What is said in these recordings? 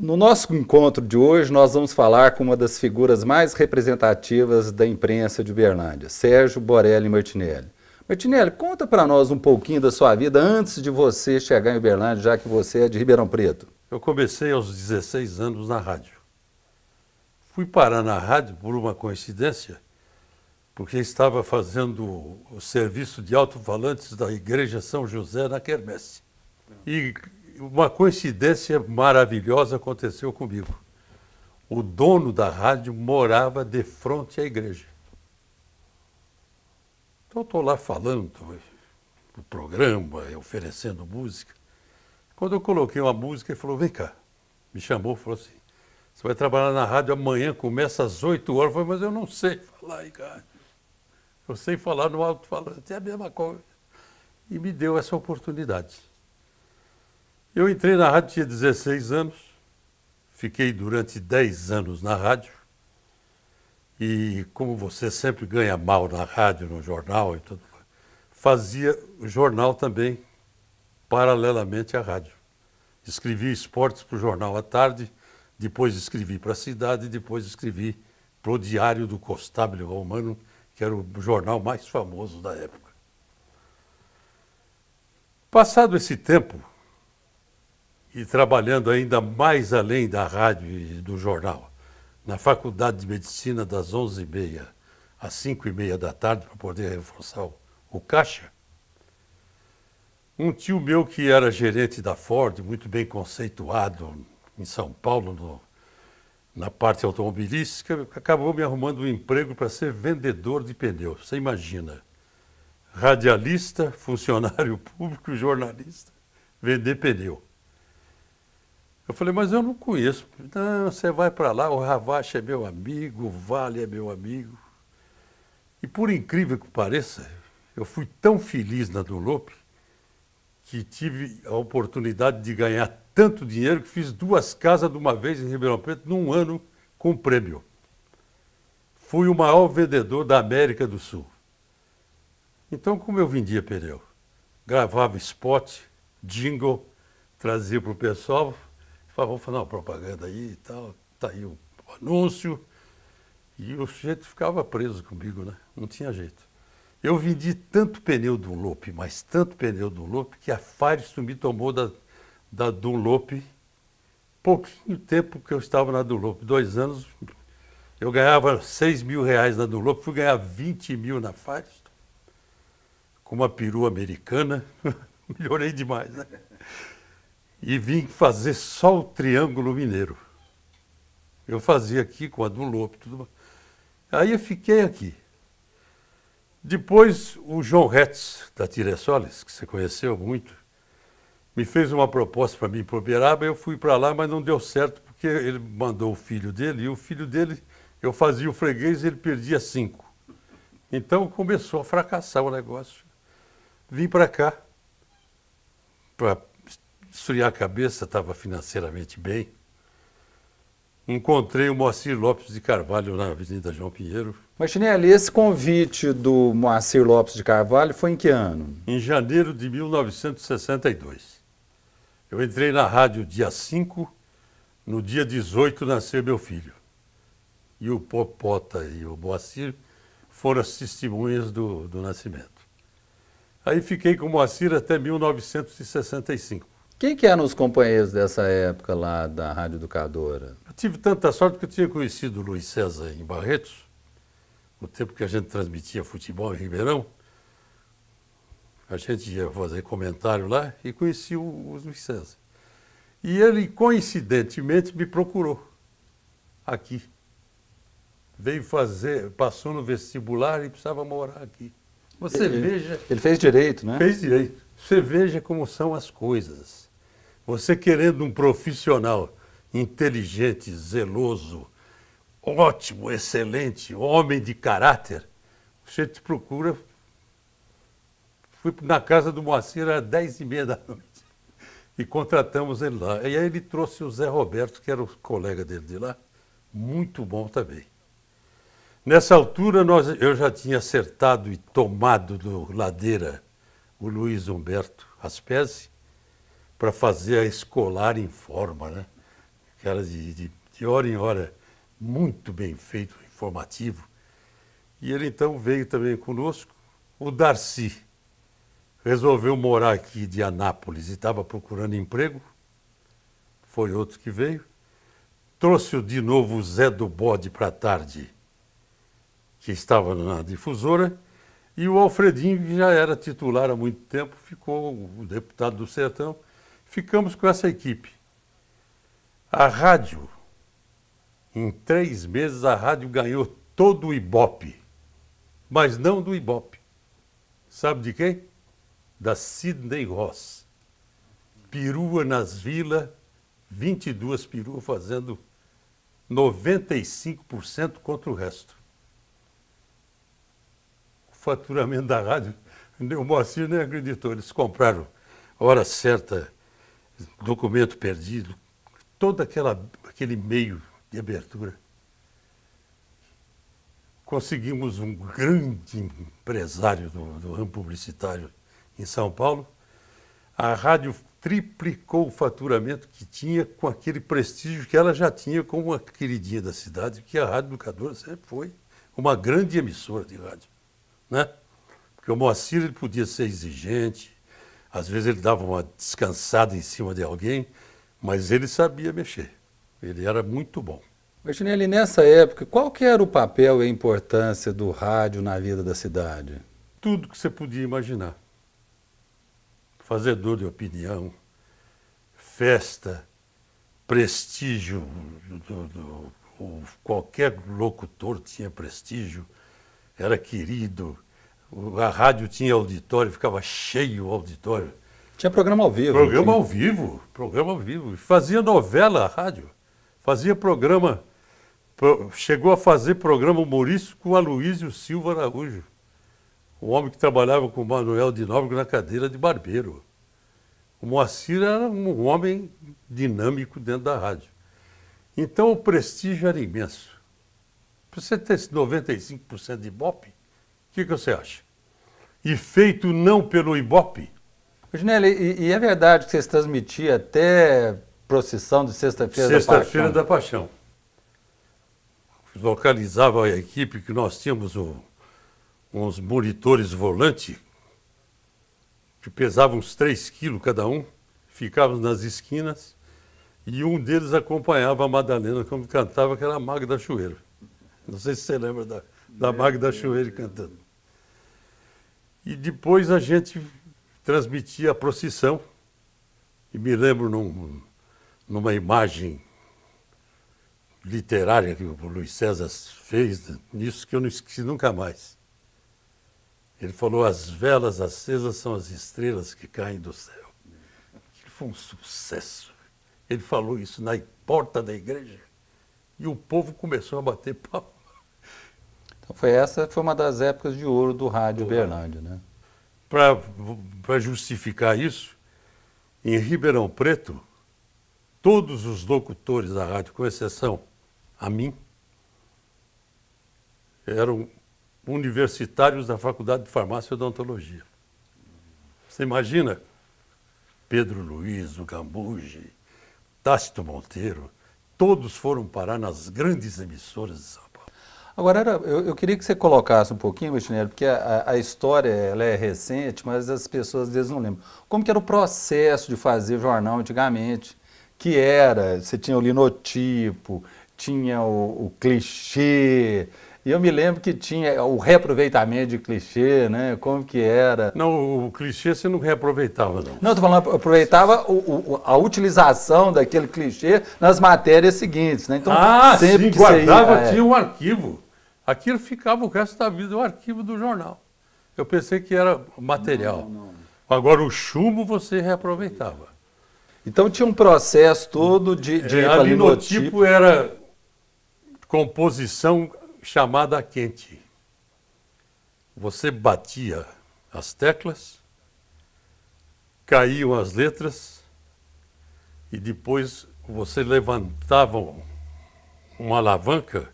No nosso encontro de hoje, nós vamos falar com uma das figuras mais representativas da imprensa de Uberlândia, Sérgio Borelli Martinelli. Martinelli, conta para nós um pouquinho da sua vida antes de você chegar em Uberlândia, já que você é de Ribeirão Preto. Eu comecei aos 16 anos na rádio. Fui parar na rádio por uma coincidência, porque estava fazendo o serviço de alto-falantes da Igreja São José na Quermesse. E uma coincidência maravilhosa aconteceu comigo. O dono da rádio morava de frente à igreja. Então estou lá falando do programa, é, oferecendo música. Quando eu coloquei uma música, ele falou, vem cá. Me chamou e falou assim, você vai trabalhar na rádio amanhã, começa às 8 horas. Eu falei, mas eu não sei falar em rádio. Eu sei falar no alto-falante, é a mesma coisa. E me deu essa oportunidade. Eu entrei na rádio, tinha 16 anos, fiquei durante 10 anos na rádio. E como você sempre ganha mal na rádio, no jornal e tudo, fazia jornal também, paralelamente à rádio. Escrevi esportes para o jornal à tarde, depois escrevi para a cidade, depois escrevi para o Diário do Costábile Romano, que era o jornal mais famoso da época. Passado esse tempo, e trabalhando ainda mais além da rádio e do jornal, na Faculdade de Medicina das 11h30 às 5h30 da tarde, para poder reforçar o, caixa, um tio meu que era gerente da Ford, muito bem conceituado em São Paulo, no, na parte automobilística, acabou me arrumando um emprego para ser vendedor de pneus. Você imagina, radialista, funcionário público, jornalista, vender pneu. Eu falei, mas eu não conheço. Não, você vai para lá, o Ravache é meu amigo, o Vale é meu amigo. E por incrível que pareça, eu fui tão feliz na Dunlop que tive a oportunidade de ganhar tanto dinheiro que fiz duas casas de uma vez em Ribeirão Preto num ano com prêmio. Fui o maior vendedor da América do Sul. Então, como eu vendia pneu? Gravava spot, jingle, trazia para o pessoal, vamos fazer uma propaganda aí e tal, tá aí o anúncio. E o sujeito ficava preso comigo, né? Não tinha jeito. Eu vendi tanto pneu Dunlop, mas tanto pneu Dunlop, que a Firestone me tomou da, da Dunlop. Pouquinho tempo que eu estava na Dunlop, dois anos, eu ganhava 6 mil reais na Dunlop, fui ganhar 20 mil na Firestone, com uma perua americana. Melhorei demais, né? e vim fazer só o Triângulo Mineiro. Eu fazia aqui com a do tudo mais. Aí eu fiquei aqui. Depois o João Retz, da Tiressoles, que você conheceu muito, me fez uma proposta para mim para Uberaba, eu fui para lá, mas não deu certo, porque ele mandou o filho dele, e o filho dele, eu fazia o freguês ele perdia cinco. Então começou a fracassar o negócio. Vim para cá, para esfriar a cabeça, estava financeiramente bem. Encontrei o Moacir Lopes de Carvalho na Avenida João Pinheiro. Mas, Chinelli, esse convite do Moacir Lopes de Carvalho foi em que ano? Em janeiro de 1962. Eu entrei na rádio dia 5, no dia 18 nasceu meu filho. E o Popota e o Moacir foram as testemunhas do, do nascimento. Aí fiquei com o Moacir até 1965. Quem que eram os companheiros dessa época lá da Rádio Educadora? Eu tive tanta sorte que eu tinha conhecido o Luiz César em Barretos, no tempo que a gente transmitia futebol em Ribeirão. A gente ia fazer comentário lá e conheci o, o Luiz César. E ele, coincidentemente, me procurou aqui. Veio fazer, passou no vestibular e precisava morar aqui. Você ele, veja. Ele fez direito, né? Fez direito. Você veja como são as coisas. Você querendo um profissional inteligente, zeloso, ótimo, excelente, homem de caráter, você te procura. Fui na casa do Moacir às 10 e meia da noite e contratamos ele lá. E aí ele trouxe o Zé Roberto, que era o colega dele de lá, muito bom também. Nessa altura, nós, eu já tinha acertado e tomado do Ladeira o Luiz Humberto Aspese, para fazer a escolar em forma, né? Aquela de, de, de hora em hora, muito bem feito, informativo. E ele então veio também conosco, o Darcy. Resolveu morar aqui de Anápolis e estava procurando emprego. Foi outro que veio. Trouxe de novo o Zé do Bode para a tarde, que estava na difusora. E o Alfredinho, que já era titular há muito tempo, ficou o deputado do Sertão Ficamos com essa equipe. A rádio, em três meses, a rádio ganhou todo o Ibope, mas não do Ibope. Sabe de quem? Da Sidney Ross. Perua nas vilas, 22 peruas fazendo 95% contra o resto. O faturamento da rádio, o Moacir nem acreditou, eles compraram hora certa documento perdido, todo aquela, aquele meio de abertura. Conseguimos um grande empresário do, do ramo publicitário em São Paulo. A rádio triplicou o faturamento que tinha com aquele prestígio que ela já tinha como uma queridinha da cidade, que a Rádio Educadora sempre foi uma grande emissora de rádio. Né? Porque o Moacir ele podia ser exigente, às vezes ele dava uma descansada em cima de alguém, mas ele sabia mexer. Ele era muito bom. Martinelli, nessa época, qual que era o papel e a importância do rádio na vida da cidade? Tudo que você podia imaginar. Fazedor de opinião, festa, prestígio, do, do, do, qualquer locutor tinha prestígio, era querido, a rádio tinha auditório, ficava cheio o auditório. Tinha programa ao vivo. Programa ao vivo, programa ao vivo. Fazia novela, a rádio. Fazia programa. Pro, chegou a fazer programa humorístico com Aloísio Silva Araújo. Um homem que trabalhava com o Manuel de Nóbrega na cadeira de barbeiro. O Moacir era um homem dinâmico dentro da rádio. Então o prestígio era imenso. para você ter esse 95% de bope, que, que você acha? E feito não pelo Ibope. Ginelli, e, e é verdade que vocês transmitiam até procissão de Sexta-feira sexta da Paixão? Sexta-feira da Paixão. Localizava a equipe que nós tínhamos o, uns monitores volante que pesavam uns 3 quilos cada um, ficávamos nas esquinas e um deles acompanhava a Madalena quando cantava, que era a Magda Chueiro. Não sei se você lembra da, da é, Magda é, Chueiro é. cantando. E depois a gente transmitia a procissão. E me lembro num, numa imagem literária que o Luiz César fez nisso que eu não esqueci nunca mais. Ele falou: as velas acesas são as estrelas que caem do céu. Aquilo foi um sucesso. Ele falou isso na porta da igreja e o povo começou a bater palma. Então foi essa, foi uma das épocas de ouro do rádio do Bernardo, né? Para justificar isso, em Ribeirão Preto, todos os locutores da rádio, com exceção a mim, eram universitários da Faculdade de Farmácia e Odontologia. Você imagina Pedro Luiz, o Gambuge, Tácito Monteiro, todos foram parar nas grandes emissoras de São Agora, era, eu, eu, queria que você colocasse um pouquinho, Martinelli, porque a, a, história ela é recente, mas as pessoas às vezes não lembram. Como que era o processo de fazer jornal antigamente? Que era, você tinha o linotipo, tinha o, o clichê, e eu me lembro que tinha o reaproveitamento de clichê, né? Como que era. Não, o clichê você não reaproveitava, não. Não, estou falando, aproveitava o, o, a utilização daquele clichê nas matérias seguintes, né? Então, ah, sempre sim, que guardava, ia, é. tinha um arquivo. Aquilo ficava o resto da vida, o arquivo do jornal. Eu pensei que era material. Não, não, não. Agora, o chumbo você reaproveitava. Então, tinha um processo todo de, de é, tipo era composição chamada quente. Você batia as teclas, caíam as letras e depois você levantava uma alavanca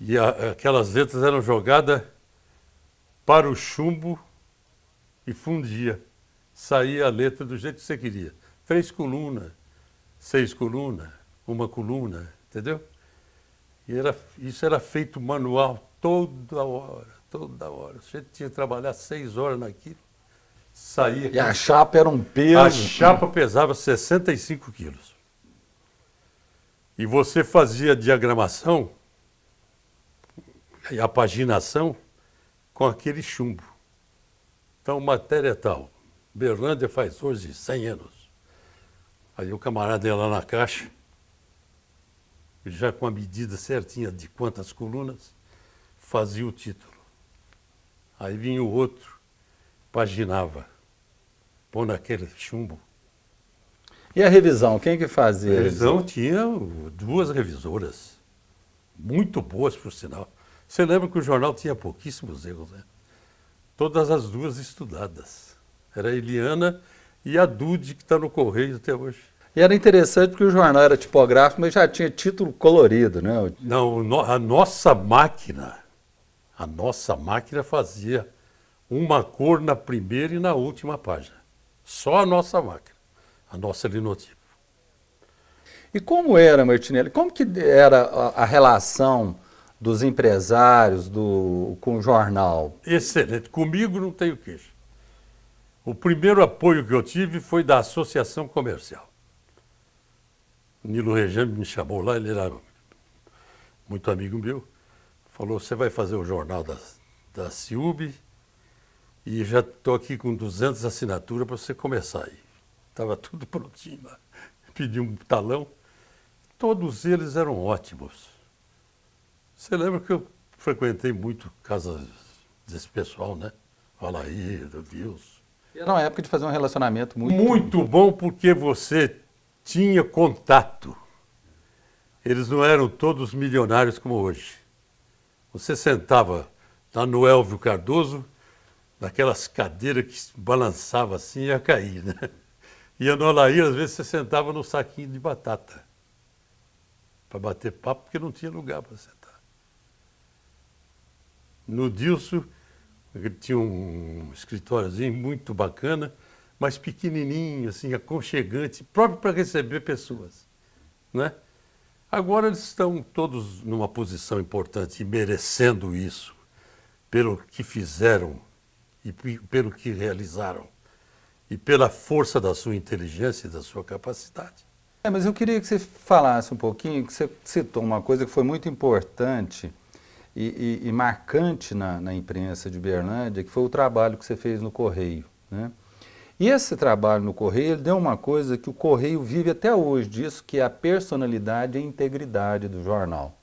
e a, aquelas letras eram jogadas para o chumbo e fundia. Saía a letra do jeito que você queria. Três colunas, seis colunas, uma coluna, entendeu? E era, isso era feito manual toda hora, toda hora. Você tinha que trabalhar seis horas naquilo, saía. E a chapa era um peso. A chapa pesava 65 quilos. E você fazia diagramação a paginação com aquele chumbo. Então, matéria tal. Berlândia faz hoje 100 anos. Aí o camarada ia lá na caixa, já com a medida certinha de quantas colunas, fazia o título. Aí vinha o outro, paginava, pondo aquele chumbo. E a revisão, quem que fazia? revisão, a revisão tinha duas revisoras, muito boas, por sinal. Você lembra que o jornal tinha pouquíssimos erros, né? Todas as duas estudadas. Era a Eliana e a Dude, que está no Correio até hoje. E era interessante porque o jornal era tipográfico, mas já tinha título colorido, né? Não, a nossa máquina, a nossa máquina fazia uma cor na primeira e na última página. Só a nossa máquina, a nossa linotipo. E como era, Martinelli? Como que era a relação dos empresários do, com o jornal. Excelente. Comigo não tenho queixa. O primeiro apoio que eu tive foi da Associação Comercial. Nilo Regime me chamou lá, ele era muito amigo meu. Falou, você vai fazer o jornal da, da CIUB e já estou aqui com 200 assinaturas para você começar aí. Estava tudo prontinho lá. Pedi um talão. Todos eles eram ótimos você lembra que eu frequentei muito casas desse pessoal, né? Fala aí, Deus. Era uma época de fazer um relacionamento muito. Muito bom porque você tinha contato. Eles não eram todos milionários como hoje. Você sentava lá no Elvio Cardoso, naquelas cadeiras que balançava assim e ia cair, né? Ia no Alair, às vezes você sentava no saquinho de batata para bater papo, porque não tinha lugar para sentar no Dilso, ele tinha um escritóriozinho muito bacana, mas pequenininho, assim, aconchegante, próprio para receber pessoas, né? Agora eles estão todos numa posição importante e merecendo isso, pelo que fizeram e pelo que realizaram e pela força da sua inteligência e da sua capacidade. É, mas eu queria que você falasse um pouquinho, que você citou uma coisa que foi muito importante e, e, e marcante na, na, imprensa de Berlândia, que foi o trabalho que você fez no Correio. Né? E esse trabalho no Correio ele deu uma coisa que o Correio vive até hoje disso, que é a personalidade e a integridade do jornal.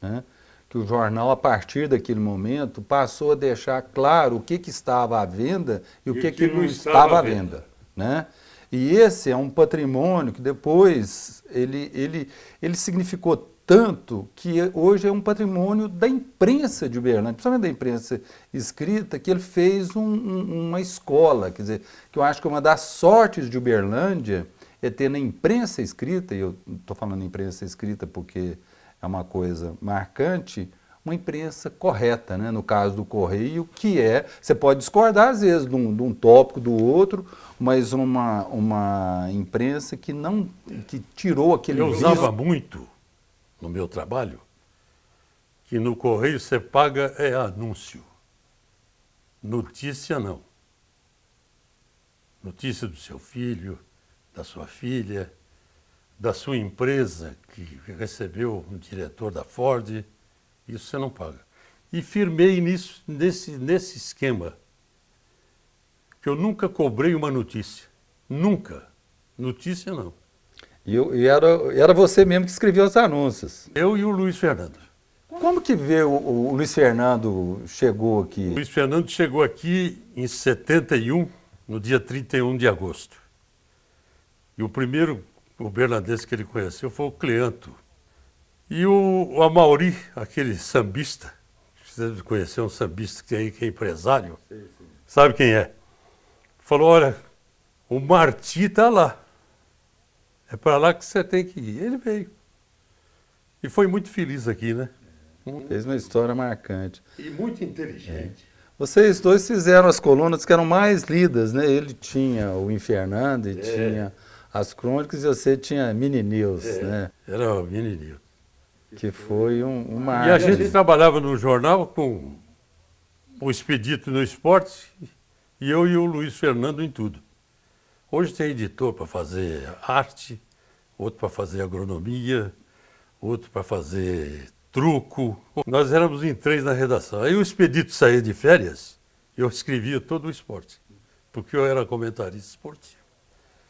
Né? Que o jornal, a partir daquele momento, passou a deixar claro o que, que estava à venda e o que, que, que não estava à venda. Né? E esse é um patrimônio que depois ele, ele, ele significou tanto que hoje é um patrimônio da imprensa de Uberlândia, principalmente da imprensa escrita, que ele fez um, um, uma escola, quer dizer, que eu acho que é uma das sortes de Uberlândia é ter na imprensa escrita, e eu estou falando imprensa escrita porque é uma coisa marcante, uma imprensa correta, né? no caso do Correio, que é, você pode discordar às vezes de um, de um tópico, do outro, mas uma, uma imprensa que não, que tirou aquele... Eu risco. usava muito no meu trabalho, que no correio você paga é anúncio. Notícia não. Notícia do seu filho, da sua filha, da sua empresa que recebeu um diretor da Ford, isso você não paga. E firmei nisso, nesse, nesse esquema, que eu nunca cobrei uma notícia. Nunca. Notícia não. E, eu, e era, era você mesmo que escrevia os anúncios. Eu e o Luiz Fernando. Como que veio o, o Luiz Fernando chegou aqui? O Luiz Fernando chegou aqui em 71, no dia 31 de agosto. E o primeiro uberlandense que ele conheceu foi o Cleanto. E o, o Amauri, aquele sambista, vocês conhecer um sambista que, aí, que é empresário, sim, sim. sabe quem é? Falou, olha, o Marti está lá. É para lá que você tem que ir. Ele veio. E foi muito feliz aqui, né? Hum, fez uma história marcante. E muito inteligente. É. Vocês dois fizeram as colunas que eram mais lidas, né? Ele tinha o Infernando e é. tinha as crônicas e você tinha Mini News, é. né? Era o Mini News. Que foi um, uma. E a gente trabalhava no jornal com o Expedito no Esporte e eu e o Luiz Fernando em tudo. Hoje tem editor para fazer arte, outro para fazer agronomia, outro para fazer truco. Nós éramos em três na redação. Aí o expedito saía de férias, eu escrevia todo o esporte, porque eu era comentarista esportivo.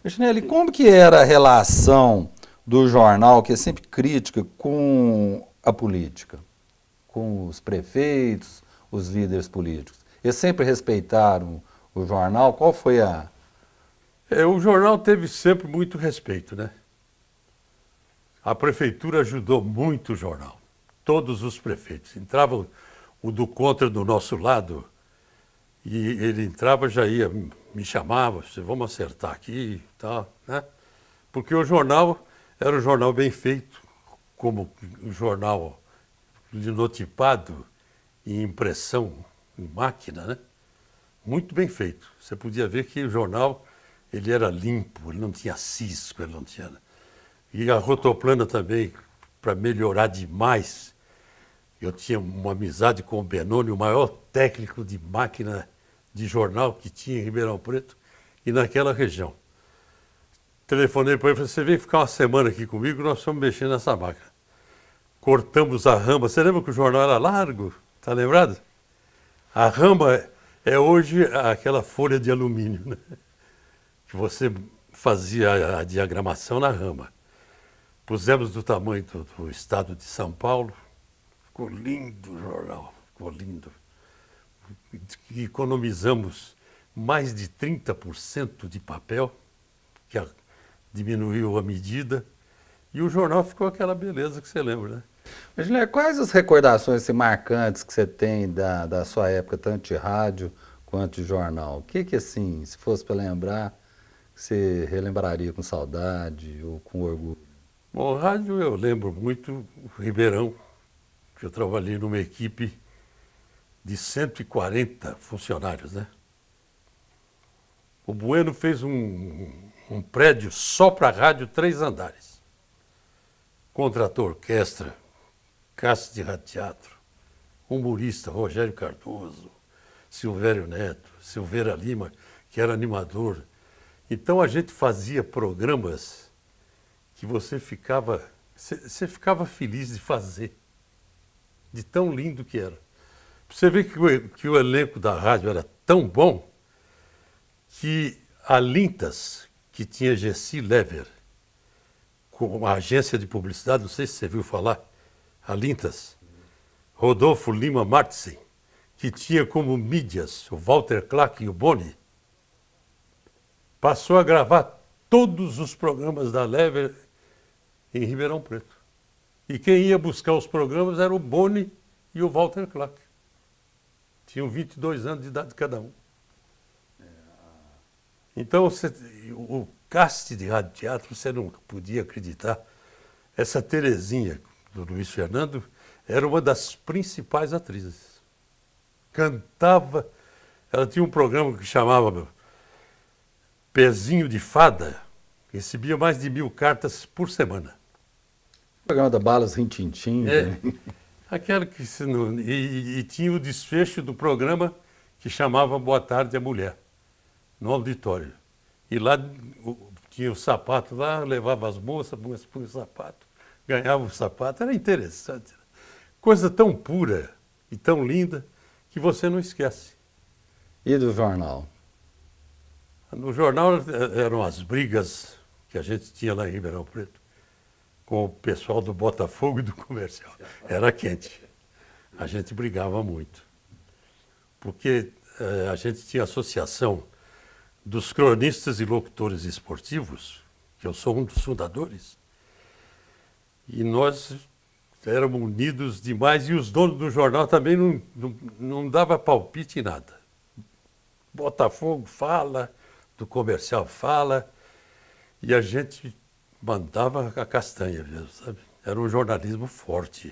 Chinelli, como que era a relação do jornal, que é sempre crítica, com a política? Com os prefeitos, os líderes políticos? Eles sempre respeitaram o jornal? Qual foi a, é, o jornal teve sempre muito respeito, né? A prefeitura ajudou muito o jornal. Todos os prefeitos. Entravam o do contra do nosso lado e ele entrava já ia, me chamava, vamos acertar aqui e tal, né? Porque o jornal era um jornal bem feito, como um jornal linotipado em impressão em máquina, né? Muito bem feito. Você podia ver que o jornal ele era limpo, ele não tinha cisco, ele não tinha. E a rotoplana também, para melhorar demais. Eu tinha uma amizade com o Benoni, o maior técnico de máquina de jornal que tinha em Ribeirão Preto e naquela região. Telefonei para ele e falei: Você vem ficar uma semana aqui comigo, nós vamos mexendo nessa máquina. Cortamos a rama. Você lembra que o jornal era largo? Está lembrado? A rama é, é hoje aquela folha de alumínio. Né? que você fazia a diagramação na rama. Pusemos do tamanho do, do estado de São Paulo, ficou lindo o jornal, ficou lindo. economizamos mais de 30% de papel, que a, diminuiu a medida, e o jornal ficou aquela beleza que você lembra, né? Mas, quais as recordações assim, marcantes que você tem da, da sua época, tanto de rádio quanto de jornal? O que, que assim, se fosse para lembrar, que você relembraria com saudade ou com orgulho? Bom, rádio eu lembro muito Ribeirão, que eu trabalhei numa equipe de 140 funcionários, né? O Bueno fez um, um prédio só para rádio, três andares. Contratou orquestra, caixa de teatro, humorista Rogério Cardoso, Silvério Neto, Silveira Lima, que era animador então a gente fazia programas que você ficava, você ficava feliz de fazer, de tão lindo que era. Você vê que o, que o elenco da rádio era tão bom que a Lintas, que tinha Gessi Lever, com a agência de publicidade, não sei se você viu falar, a Lintas, Rodolfo Lima Martins, que tinha como mídias o Walter Clark e o Boni, passou a gravar todos os programas da Lever em Ribeirão Preto. E quem ia buscar os programas era o Boni e o Walter Clark. Tinham 22 anos de idade cada um. Então, você, o cast de rádio teatro, você não podia acreditar. Essa Terezinha, do Luiz Fernando, era uma das principais atrizes. Cantava. Ela tinha um programa que chamava Pezinho de Fada recebia mais de mil cartas por semana. O programa da Balas Rintintim. É, né? aquela que se não, e, e tinha o desfecho do programa que chamava Boa Tarde a Mulher, no auditório. E lá tinha o sapato lá, levava as moças, moças punha o sapato, ganhava o sapato. Era interessante. Né? Coisa tão pura e tão linda que você não esquece. E do jornal? No jornal eh, eram as brigas que a gente tinha lá em Ribeirão Preto com o pessoal do Botafogo e do Comercial. Era quente. A gente brigava muito. Porque eh, a gente tinha associação dos cronistas e locutores esportivos, que eu sou um dos fundadores, e nós éramos unidos demais e os donos do jornal também não, não, não dava palpite em nada. Botafogo fala, do comercial fala, e a gente mandava a castanha mesmo, sabe? Era um jornalismo forte.